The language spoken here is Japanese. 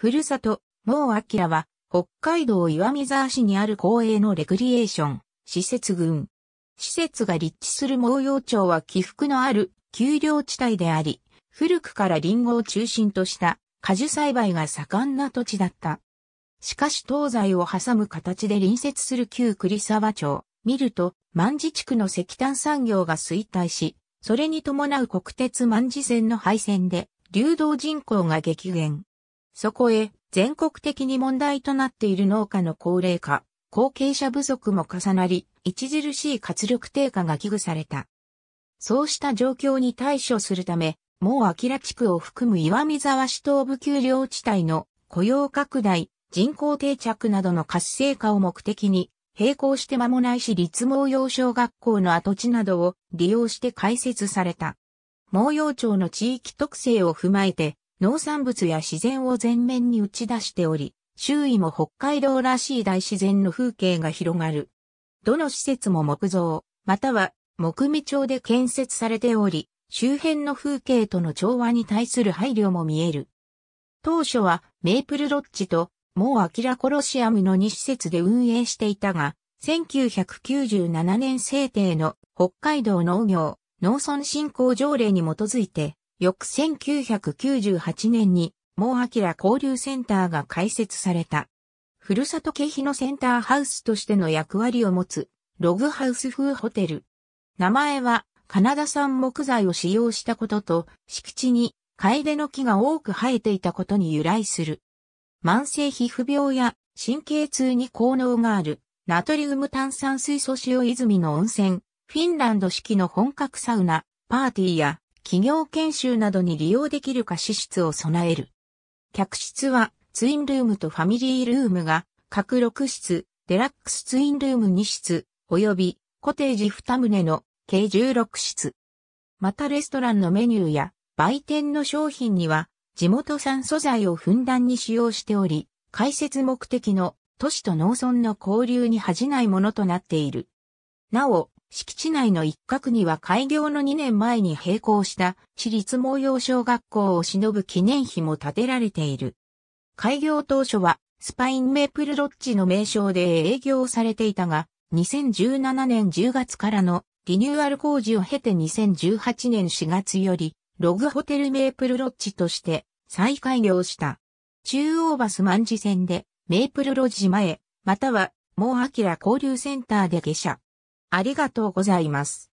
ふるさと、もうあきらは、北海道岩見沢市にある公営のレクリエーション、施設群。施設が立地する毛陽町は起伏のある丘陵地帯であり、古くからリンゴを中心とした果樹栽培が盛んな土地だった。しかし東西を挟む形で隣接する旧栗沢町、見ると万事地区の石炭産業が衰退し、それに伴う国鉄万事線の廃線で流動人口が激減。そこへ、全国的に問題となっている農家の高齢化、後継者不足も重なり、著しい活力低下が危惧された。そうした状況に対処するため、もう明ら地区を含む岩見沢市東部丘陵地帯の雇用拡大、人口定着などの活性化を目的に、並行して間もない市立毛洋小学校の跡地などを利用して開設された。毛陽町の地域特性を踏まえて、農産物や自然を全面に打ち出しており、周囲も北海道らしい大自然の風景が広がる。どの施設も木造、または木見町で建設されており、周辺の風景との調和に対する配慮も見える。当初はメープルロッジとモーアキラコロシアムの2施設で運営していたが、1997年制定の北海道農業農村振興条例に基づいて翌1998年に、毛明交流センターが開設された。ふるさと経費のセンターハウスとしての役割を持つ、ログハウス風ホテル。名前は、カナダ産木材を使用したことと、敷地に、カエデの木が多く生えていたことに由来する。慢性皮膚病や神経痛に効能がある、ナトリウム炭酸水素塩泉の温泉、フィンランド式の本格サウナ、パーティーや企業研修などに利用できる貸室を備える。客室はツインルームとファミリールームが各6室、デラックスツインルーム2室、及びコテージ2棟の計16室。またレストランのメニューや売店の商品には地元産素材をふんだんに使用しており、開設目的の都市と農村の交流に恥じないものとなっている。なお、敷地内の一角には開業の2年前に閉校した私立模様小学校を忍ぶ記念碑も建てられている。開業当初はスパインメープルロッジの名称で営業されていたが、2017年10月からのリニューアル工事を経て2018年4月より、ログホテルメープルロッジとして再開業した。中央バス万事線でメープルロッジ前、または、もうあきら交流センターで下車。ありがとうございます。